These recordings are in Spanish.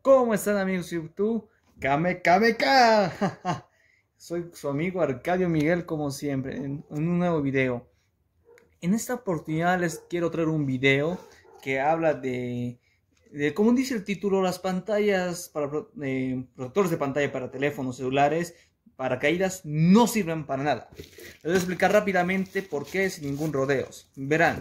¿Cómo están amigos YouTube? Kame ka. Soy su amigo Arcadio Miguel como siempre en, un nuevo video. En esta oportunidad les quiero traer un video que habla de, de como dice el título, las pantallas para eh, protectores de pantalla para teléfonos celulares para caídas no sirven para nada. Les voy a explicar rápidamente por qué sin ningún rodeos. Verán,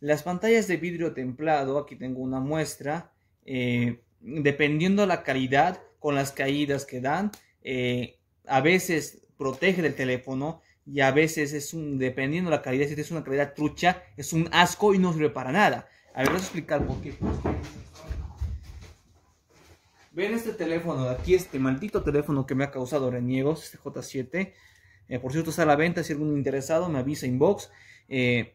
las pantallas de vidrio templado, aquí tengo una muestra. Eh, dependiendo la calidad con las caídas que dan, eh, a veces protege el teléfono y a veces es un, dependiendo la calidad, si es una calidad trucha, es un asco y no sirve para nada. A ver, voy a explicar por qué. Ven este teléfono aquí, este maldito teléfono que me ha causado reniegos, este J7. Eh, por cierto, está a la venta, si algún interesado me avisa inbox. Eh,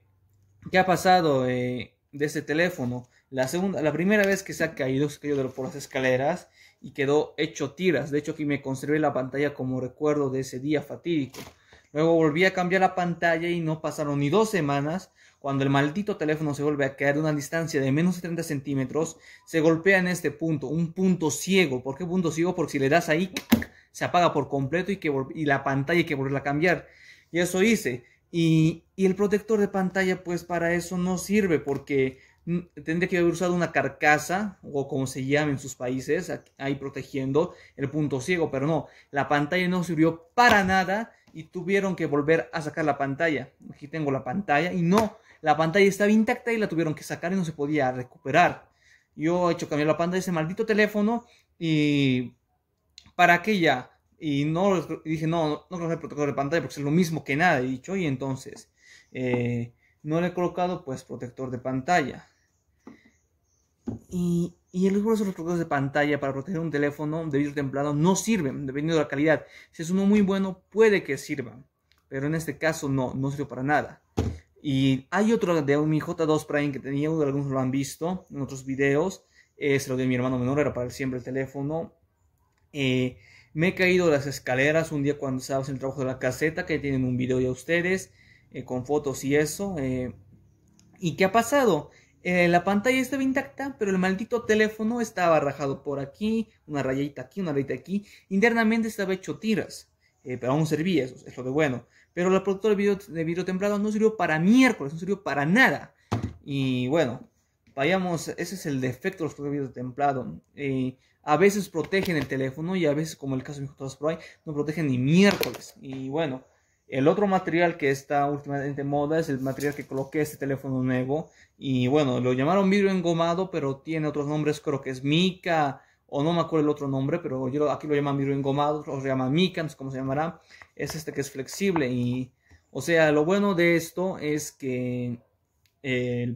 ¿Qué ha pasado de este teléfono? La, segunda, la primera vez que se ha caído, se cayó por las escaleras y quedó hecho tiras. De hecho, aquí me conservé la pantalla como recuerdo de ese día fatídico. Luego volví a cambiar la pantalla y no pasaron ni dos semanas cuando el maldito teléfono se vuelve a caer a una distancia de menos de 30 centímetros, se golpea en este punto, un punto ciego. ¿Por qué punto ciego? Porque si le das ahí, se apaga por completo y, que y la pantalla hay que volverla a cambiar. Y eso hice. Y, y el protector de pantalla, pues para eso no sirve, porque tendría que haber usado una carcasa o como se llama en sus países, ahí protegiendo el punto ciego, pero no, la pantalla no sirvió para nada y tuvieron que volver a sacar la pantalla. Aquí tengo la pantalla y no, la pantalla estaba intacta y la tuvieron que sacar y no se podía recuperar. Yo he hecho cambiar la pantalla de ese maldito teléfono y para qué ya. Y no dije, no, no, creo el protector de pantalla porque es lo mismo que nada, he dicho, y entonces eh, no le he colocado pues protector de pantalla y, y los productos de pantalla para proteger un teléfono de vidrio templado no sirven, dependiendo de la calidad. Si es uno muy bueno, puede que sirva, pero en este caso no, no sirve para nada. Y hay otro de mi J2 Prime que tenía, algunos lo han visto en otros videos. Es eh, lo de mi hermano menor, era para siempre el teléfono. Eh, me he caído las escaleras un día cuando estaba haciendo el trabajo de la caseta, que tienen un video ya ustedes, eh, con fotos y eso. ¿Y qué ha pasado? Eh, la pantalla estaba intacta, pero el maldito teléfono estaba rajado por aquí, una rayita aquí, una rayita aquí. Internamente estaba hecho tiras, eh, pero aún servía, eso es lo de bueno. Pero la productora de video, de no sirvió para miércoles, no sirvió para nada. Y bueno, vayamos, ese es el defecto de los productores de video templado. Eh, a veces protegen el teléfono y a veces, como el caso de mi por no protegen ni miércoles. Y bueno, el otro material que está últimamente en moda es el material que coloqué este teléfono nuevo. Y bueno, lo llamaron vidrio engomado, pero tiene otros nombres, creo que es mica o no me acuerdo el otro nombre, pero yo aquí lo llaman vidrio engomado, otros lo llaman mica, no sé cómo se llamará. Es este que es flexible y, o sea, lo bueno de esto es que eh,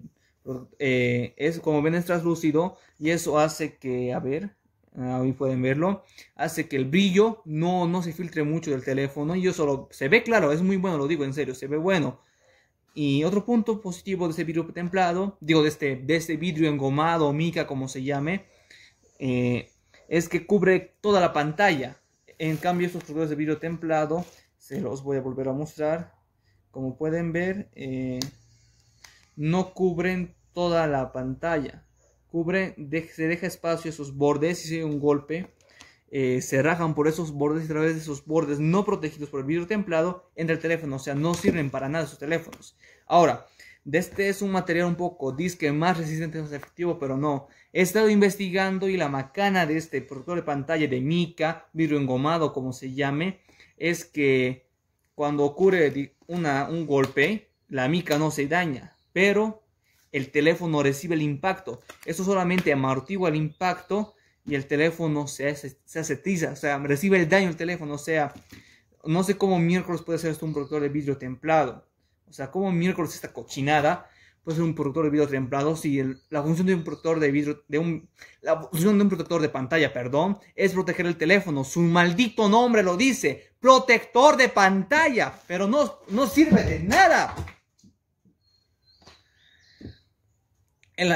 eh, es como ven es translúcido y eso hace que, a ver, Ah, ahí pueden verlo, hace que el brillo no, no se filtre mucho del teléfono y yo solo, se ve claro, es muy bueno, lo digo en serio, se ve bueno. Y otro punto positivo de este vidrio templado, digo de este, de este vidrio engomado, mica como se llame, eh, es que cubre toda la pantalla. En cambio estos productos de vidrio templado, se los voy a volver a mostrar, como pueden ver, eh, no cubren toda la pantalla cubre, se deja espacio a esos bordes y si un golpe, eh, se rajan por esos bordes y a través de esos bordes no protegidos por el vidrio templado entre el teléfono, o sea, no sirven para nada esos teléfonos. Ahora, este es un material un poco disque más resistente, más efectivo, pero no. He estado investigando y la macana de este protector de pantalla de mica, vidrio engomado, como se llame, es que cuando ocurre una, un golpe, la mica no se daña, pero el teléfono recibe el impacto. Eso solamente amortigua el impacto y el teléfono se, se acetiza, o sea, recibe el daño el teléfono. O sea, no sé cómo miércoles puede ser esto un protector de vidrio templado. O sea, cómo miércoles esta cochinada puede ser un protector de vidrio templado si la función de un protector de vidrio, de un, la función de un protector de pantalla, perdón, es proteger el teléfono. Su maldito nombre lo dice, protector de pantalla, pero no, no sirve de nada.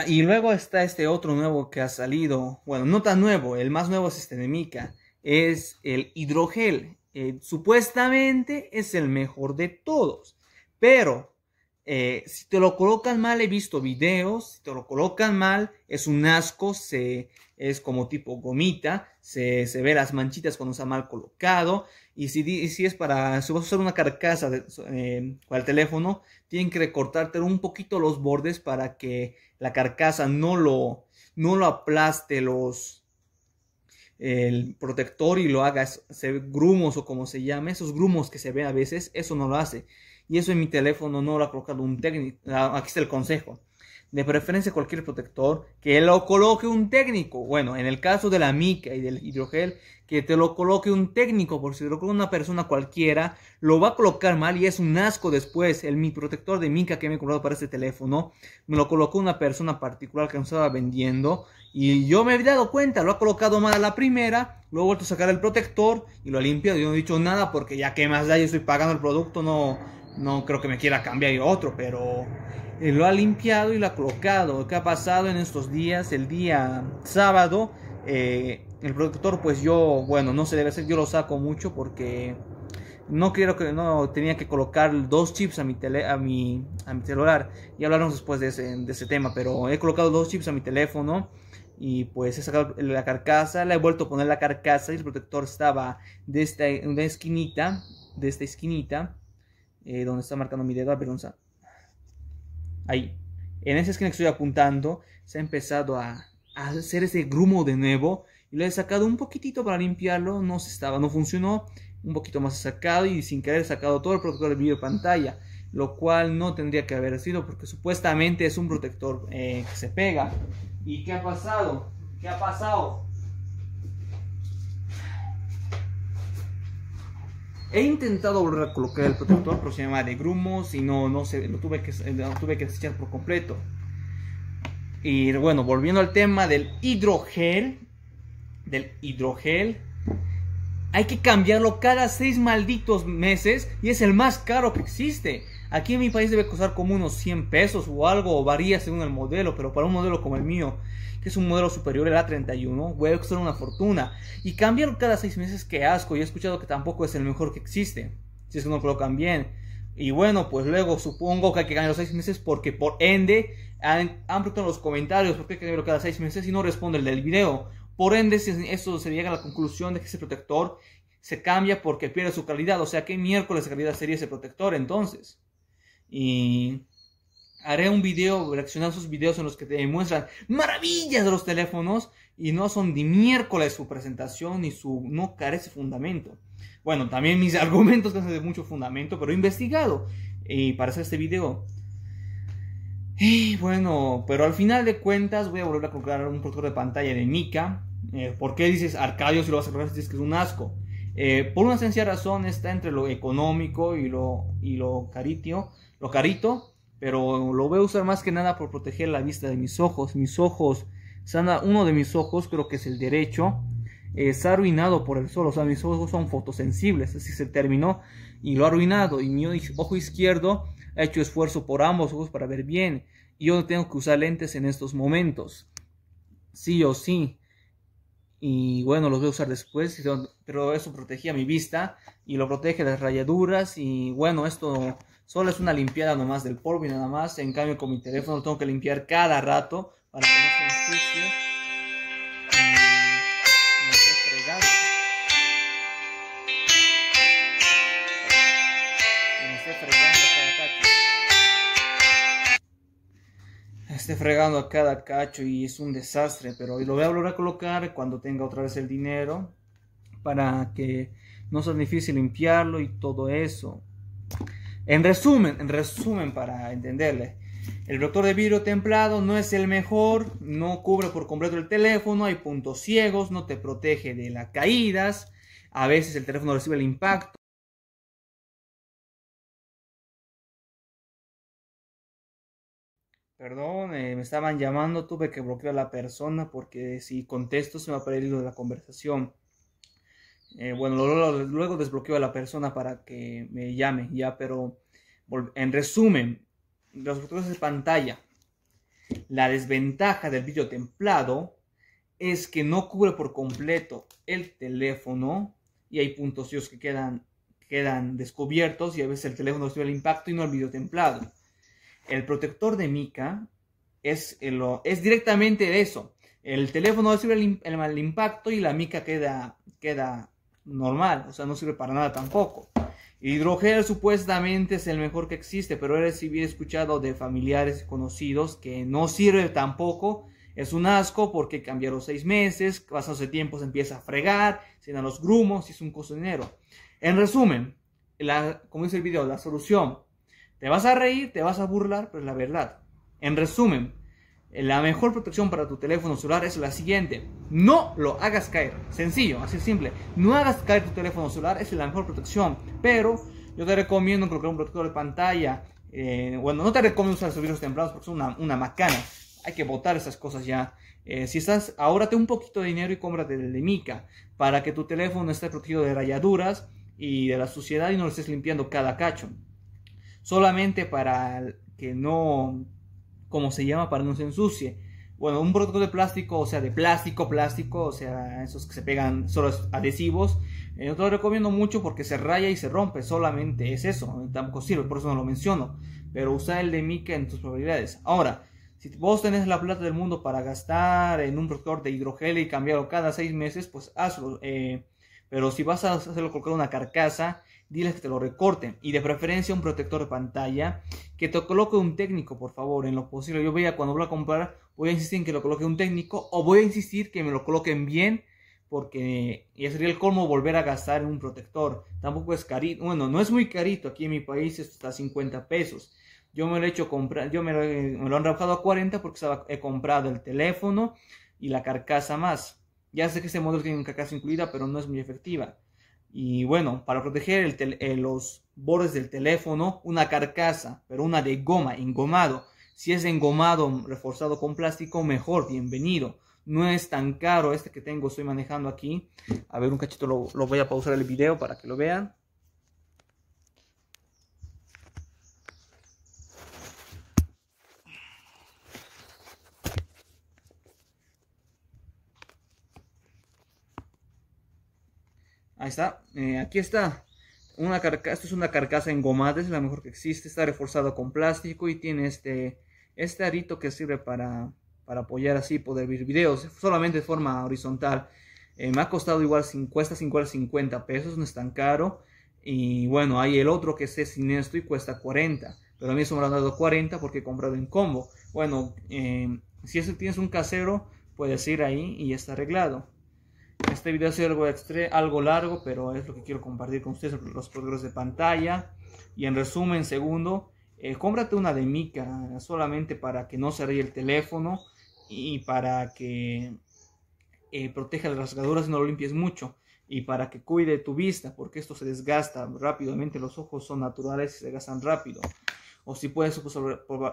y luego está este otro nuevo que ha salido, bueno, no tan nuevo, el más nuevo es este de Mica, es el hidrogel. Eh, supuestamente es el mejor de todos, pero eh, si te lo colocan mal, he visto videos, si te lo colocan mal, es un asco, se, es como tipo gomita, se, se ve las manchitas cuando está mal colocado. Y si, si es para, si vas a usar una carcasa de, eh, el teléfono, tienen que recortarte un poquito los bordes para que la carcasa no lo, no lo aplaste los el protector y lo haga se, grumos o como se llame, esos grumos que se ve a veces, eso no lo hace. Y eso en mi teléfono no lo ha colocado un técnico. Ah, aquí está el consejo de preferencia cualquier protector, que lo coloque un técnico. Bueno, en el caso de la mica y del hidrogel, que te lo coloque un técnico, Por si lo coloca una persona cualquiera, lo va a colocar mal y es un asco después. El mi protector de mica que me he comprado para este teléfono, me lo colocó una persona particular que me estaba vendiendo y yo me había dado cuenta, lo ha colocado mal a la primera, luego he vuelto a sacar el protector y lo he limpiado. Yo no he dicho nada porque ya que más da, yo estoy pagando el producto, no, no creo que me quiera cambiar y otro, pero lo ha limpiado y lo ha colocado. ¿Qué ha pasado en estos días? El día sábado, eh, el protector, pues yo, bueno, no se debe hacer, yo lo saco mucho porque no quiero que no tenía que colocar dos chips a mi tele, a mi a celular y hablaremos después de ese, de ese, tema pero he colocado dos chips a mi teléfono y pues he sacado la carcasa le he vuelto a poner la carcasa y el protector estaba de esta esquinita de esta esquinita eh, donde está marcando mi dedo vergüenza ahí, en ese esquina que estoy apuntando, se ha empezado a, hacer ese grumo de nuevo. Y lo he sacado un poquitito para limpiarlo, no se estaba, no funcionó. Un poquito más sacado y sin querer he sacado todo el protector de video pantalla. Lo cual no tendría que haber sido porque supuestamente es un protector eh, que se pega. ¿Y qué ha pasado? ¿Qué ha pasado? He intentado volver a colocar el protector, pero se llama de grumos y no, no sé, lo tuve que, eh, tuve que desechar por completo. Y bueno, volviendo al tema del hidrogel, del hidrogel, hay que cambiarlo cada seis malditos meses y es el más caro que existe. Aquí en mi país debe costar como unos 100 pesos o algo, o varía según el modelo, pero para un modelo como el mío, que es un modelo superior al A31, voy a costar una fortuna. Y cambiarlo cada 6 meses, que asco, y he escuchado que tampoco es el mejor que existe, si es que no lo colocan bien. Y bueno, pues luego supongo que hay que ganar los 6 meses porque por ende han, preguntado en los comentarios por qué hay que cambiarlo cada 6 meses y no responde el del video. Por ende, eso se llega a la conclusión de que ese protector se cambia porque pierde su calidad. O sea, ¿qué miércoles de calidad sería ese protector entonces? Y haré un video Reaccionar a sus videos en los que te muestran maravillas de los teléfonos y no son de miércoles su presentación y su no carece fundamento. Bueno, también mis argumentos carecen de mucho fundamento, pero he investigado y para hacer este video. Y bueno, pero al final de cuentas voy a volver a colocar un protocolo de pantalla de Mika. Eh, ¿Por qué dices Arcadio si lo vas a colocar si dices que es un asco? Eh, por una sencilla razón está entre lo económico y lo, y lo caritio lo carito, pero lo voy a usar más que nada por proteger la vista de mis ojos. Mis ojos, uno de mis ojos, creo que es el derecho, está eh, arruinado por el sol, o sea, mis ojos son fotosensibles, así se terminó y lo ha arruinado. Y mi ojo izquierdo ha hecho esfuerzo por ambos ojos para ver bien. Y yo tengo que usar lentes en estos momentos, sí o sí y bueno, los voy a usar después, pero eso protegía mi vista y lo protege las rayaduras y bueno, esto solo es una limpiada nomás del polvo y nada más, en cambio con mi teléfono lo tengo que limpiar cada rato para que no se ensucie. esté fregando a cada cacho y es un desastre, pero lo voy a volver a colocar cuando tenga otra vez el dinero para que no sea difícil limpiarlo y todo eso. En resumen, en resumen para entenderle, el rotor de vidrio templado no es el mejor, no cubre por completo el teléfono, hay puntos ciegos, no te protege de las caídas, a veces el teléfono recibe el impacto Perdón, eh, me estaban llamando, tuve que bloquear a la persona porque si contesto se me a perdido la conversación. Eh, bueno, luego, desbloqueo a la persona para que me llame, ya, pero en resumen, los fotos de pantalla. La desventaja del vídeo templado es que no cubre por completo el teléfono y hay puntos que quedan, quedan descubiertos y a veces el teléfono recibe el impacto y no el vídeo templado. El protector de mica es, es directamente eso. El teléfono el mal impacto y la mica queda, queda normal, o sea, no sirve para nada tampoco. Hidrogel supuestamente es el mejor que existe, pero he recibido escuchado de familiares conocidos que no sirve tampoco. Es un asco porque cambiaron seis meses, de tiempo se empieza a fregar, se dan los grumos y es un dinero. En resumen, como dice el video, la solución te vas a reír, te vas a burlar, pero es la verdad. En resumen, la mejor protección para tu teléfono celular es la siguiente. No lo hagas caer. Sencillo, así simple. No hagas caer tu teléfono celular, es la mejor protección. Pero yo te recomiendo colocar un protector de pantalla. Eh, bueno, no te recomiendo usar los templados porque son una, macana. Hay que botar esas cosas ya. Eh, si estás, ahórate un poquito de dinero y cómprate el de mica para que tu teléfono esté protegido de rayaduras y de la suciedad y no lo estés limpiando cada cacho solamente para que no, como se llama, para no se ensucie. Bueno, un protocolo de plástico, o sea, de plástico, plástico, o sea, esos que se pegan solo adhesivos, eh, Yo no te lo recomiendo mucho porque se raya y se rompe, solamente es eso, eh, tampoco sirve, por eso no lo menciono. Pero usa el de mica en tus probabilidades. Ahora, si vos tenés la plata del mundo para gastar en un protector de hidrogel y cambiarlo cada seis meses, pues hazlo. Eh, pero si vas a hacerlo colocar una carcasa, diles que te lo recorten. Y de preferencia un protector de pantalla. Que te coloque un técnico, por favor, en lo posible. Yo voy a cuando voy a comprar, voy a insistir en que lo coloque un técnico. O voy a insistir que me lo coloquen bien. Porque ya sería el colmo volver a gastar en un protector. Tampoco es carito. Bueno, no es muy carito. Aquí en mi país esto está a 50 pesos. Yo me lo he hecho comprar. Yo me lo, han rebajado a 40 porque he comprado el teléfono y la carcasa más. Ya sé que este modelo tiene una carcasa incluida, pero no es muy efectiva. Y bueno, para proteger eh, los bordes del teléfono, una carcasa, pero una de goma, engomado. Si es engomado reforzado con plástico, mejor, bienvenido. No es tan caro este que tengo, estoy manejando aquí. A ver, un cachito lo, lo voy a pausar el video para que lo vean. Ahí está, eh, aquí está. Una carcasa, esto es una carcasa engomada, es la mejor que existe. Está reforzado con plástico y tiene este, este arito que sirve para, para apoyar así poder ver videos. Solamente de forma horizontal. Eh, me ha costado igual, cuesta 50 pesos, no es tan caro. Y bueno, hay el otro que es sin esto y cuesta 40. Pero a mí eso me lo han dado 40 porque he comprado en combo. Bueno, eh, si si tienes un casero, puedes ir ahí y está arreglado. Este video es algo, extre algo largo, pero es lo que quiero compartir con ustedes, los progresos de pantalla. Y en resumen, segundo, eh, cómprate una de mica, solamente para que no se ríe el teléfono y para que eh, proteja las rasgaduras y no lo limpies mucho. Y para que cuide tu vista, porque esto se desgasta rápidamente, los ojos son naturales y se desgastan rápido o si puedes, pues,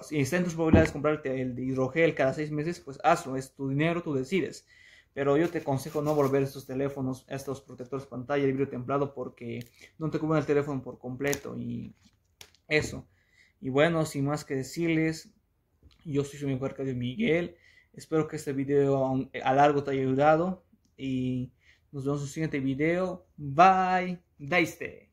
si tus probabilidades comprarte el de hidrogel cada seis meses, pues hazlo, es tu dinero, tú decides. Pero yo te aconsejo no volver estos teléfonos, estos protectores pantalla de vidrio templado porque no te cubren el teléfono por completo y eso. Y bueno, sin más que decirles, yo soy su mejor de Miguel. Espero que este video a largo te haya ayudado y nos vemos en el siguiente video. Bye. Daiste.